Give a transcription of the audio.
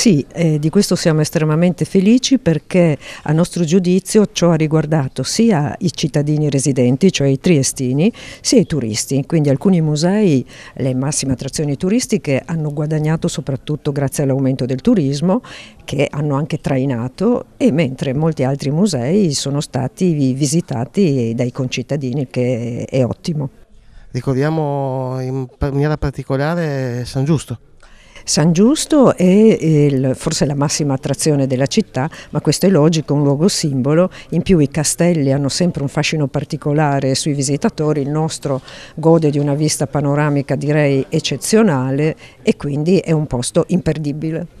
Sì, eh, di questo siamo estremamente felici perché a nostro giudizio ciò ha riguardato sia i cittadini residenti, cioè i triestini, sia i turisti. Quindi alcuni musei, le massime attrazioni turistiche, hanno guadagnato soprattutto grazie all'aumento del turismo che hanno anche trainato e mentre molti altri musei sono stati visitati dai concittadini che è ottimo. Ricordiamo in maniera particolare San Giusto. San Giusto è il, forse la massima attrazione della città, ma questo è logico, un luogo simbolo, in più i castelli hanno sempre un fascino particolare sui visitatori, il nostro gode di una vista panoramica direi eccezionale e quindi è un posto imperdibile.